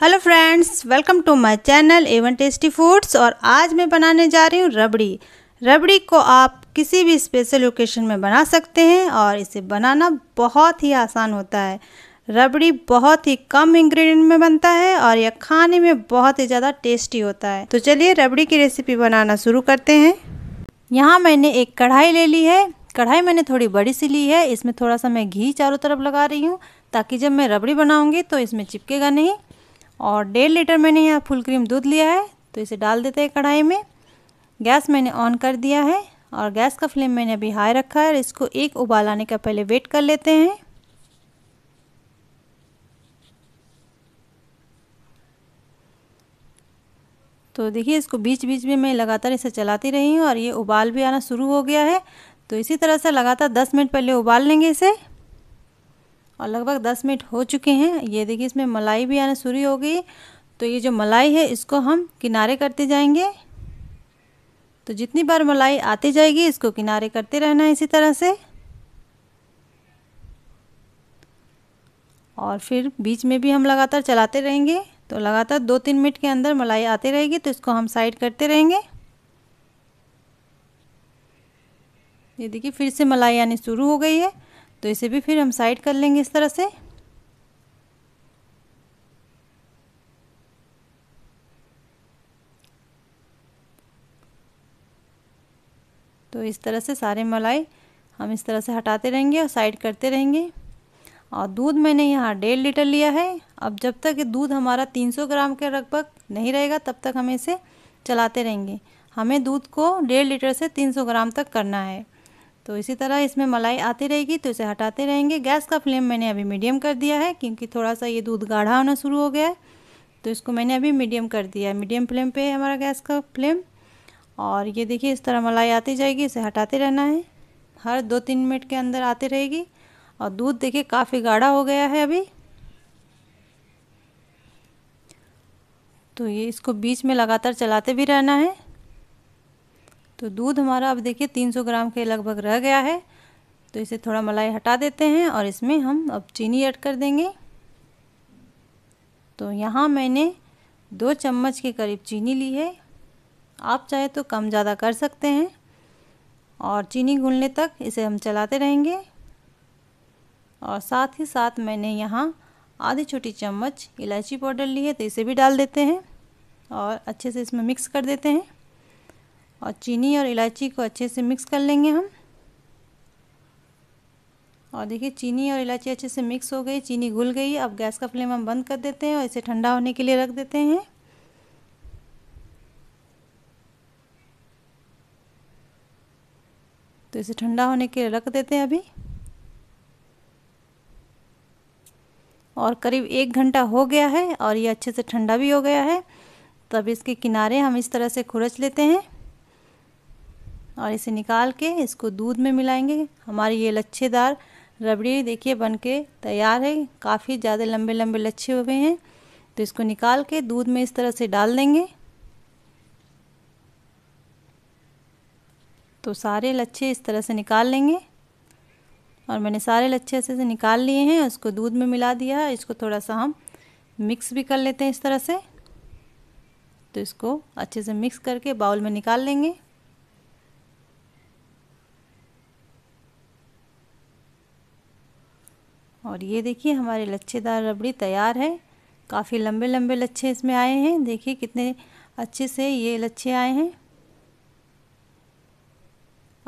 hello friends welcome to my channel Avon tasty foods और आज मैं बनाने जा रही हूँ रबड़ी रबड़ी को आप किसी भी स्पेशल ओकेशन में बना सकते हैं और इसे बनाना बहुत ही आसान होता है रबड़ी बहुत ही कम इंग्रेडिएंट में बनता है और यह खाने में बहुत ही ज़्यादा टेस्टी होता है तो चलिए रबड़ी की रेसिपी बनाना शुरू करते हैं यहाँ मैंने एक कढ़ाई ले ली है कढ़ाई मैंने थोड़ी बड़ी सी ली है इसमें थोड़ा सा मैं घी चारों तरफ लगा रही हूँ ताकि जब मैं रबड़ी बनाऊँगी तो इसमें चिपकेगा नहीं और डेढ़ लीटर मैंने यहाँ फुल क्रीम दूध लिया है तो इसे डाल देते हैं कढ़ाई में गैस मैंने ऑन कर दिया है और गैस का फ्लेम मैंने अभी हाई रखा है और इसको एक उबाल आने का पहले वेट कर लेते हैं तो देखिए इसको बीच बीच में मैं लगातार इसे चलाती रही हूँ और ये उबाल भी आना शुरू हो गया है तो इसी तरह से लगातार 10 मिनट पहले उबाल लेंगे इसे और लगभग दस मिनट हो चुके हैं ये देखिए इसमें मलाई भी आना शुरू हो गई तो ये जो मलाई है इसको हम किनारे करते जाएंगे तो जितनी बार मलाई आती जाएगी इसको किनारे करते रहना है इसी तरह से और फिर बीच में भी हम लगातार चलाते रहेंगे तो लगातार दो तीन मिनट के अंदर मलाई आती रहेगी तो इसको हम साइड करते रहेंगे ये देखिए फिर से मलाई आनी शुरू हो गई है तो इसे भी फिर हम साइड कर लेंगे इस तरह से तो इस तरह से सारे मलाई हम इस तरह से हटाते रहेंगे और साइड करते रहेंगे और दूध मैंने यहाँ डेढ़ लीटर लिया है अब जब तक दूध हमारा 300 ग्राम के लगभग नहीं रहेगा तब तक हमें इसे चलाते रहेंगे हमें दूध को डेढ़ लीटर से 300 ग्राम तक करना है तो इसी तरह इसमें मलाई आती रहेगी तो इसे हटाते रहेंगे गैस का फ्लेम मैंने अभी मीडियम कर दिया है क्योंकि थोड़ा सा ये दूध गाढ़ा होना शुरू हो गया है तो इसको मैंने अभी मीडियम कर दिया है मीडियम फ्लेम पे है हमारा गैस का फ्लेम और ये देखिए इस तरह मलाई आती जाएगी इसे हटाते रहना है हर दो तीन मिनट के अंदर आती रहेगी और दूध देखिए काफ़ी गाढ़ा हो गया है अभी तो ये इसको बीच में लगातार चलाते भी रहना है तो दूध हमारा अब देखिए 300 ग्राम के लगभग रह गया है तो इसे थोड़ा मलाई हटा देते हैं और इसमें हम अब चीनी ऐड कर देंगे तो यहाँ मैंने दो चम्मच के करीब चीनी ली है आप चाहे तो कम ज़्यादा कर सकते हैं और चीनी घुलने तक इसे हम चलाते रहेंगे और साथ ही साथ मैंने यहाँ आधी छोटी चम्मच इलायची पाउडर ली है तो इसे भी डाल देते हैं और अच्छे से इसमें मिक्स कर देते हैं और चीनी और इलायची को अच्छे से मिक्स कर लेंगे हम और देखिए चीनी और इलायची अच्छे से मिक्स हो गई चीनी घुल गई अब गैस का फ्लेम हम बंद कर देते हैं और इसे ठंडा होने के लिए रख देते हैं तो इसे ठंडा होने के लिए रख देते हैं अभी और करीब एक घंटा हो गया है और ये अच्छे से ठंडा भी हो गया है तब इसके किनारे हम इस तरह से खुरच लेते हैं और इसे निकाल के इसको दूध में मिलाएंगे हमारी ये लच्छेदार रबड़ी देखिए बन के तैयार है काफ़ी ज़्यादा लंबे लंबे लच्छे हुए हैं तो इसको निकाल के दूध में इस तरह से डाल देंगे तो सारे लच्छे इस तरह से निकाल लेंगे और मैंने सारे लच्छे ऐसे से निकाल लिए हैं उसको दूध में मिला दिया है इसको थोड़ा सा हम मिक्स भी कर लेते हैं इस तरह से तो इसको अच्छे से मिक्स करके बाउल में निकाल लेंगे और ये देखिए हमारे लच्छेदार रबड़ी तैयार है काफ़ी लंबे लंबे लच्छे इसमें आए हैं देखिए कितने अच्छे से ये लच्छे आए हैं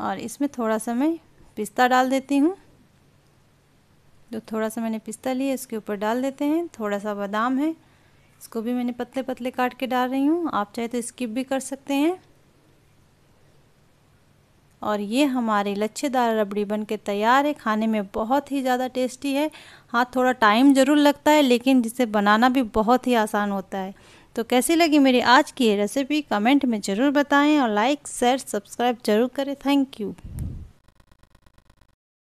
और इसमें थोड़ा सा मैं पिस्ता डाल देती हूँ जो तो थोड़ा सा मैंने पिस्ता लिया इसके ऊपर डाल देते हैं थोड़ा सा बादाम है इसको भी मैंने पतले पतले काट के डाल रही हूँ आप चाहे तो स्किप भी कर सकते हैं और ये हमारी लच्छेदार रबड़ी बन के तैयार है खाने में बहुत ही ज़्यादा टेस्टी है हाँ थोड़ा टाइम ज़रूर लगता है लेकिन जिसे बनाना भी बहुत ही आसान होता है तो कैसी लगी मेरी आज की ये रेसिपी कमेंट में ज़रूर बताएं और लाइक शेयर सब्सक्राइब ज़रूर करें थैंक यू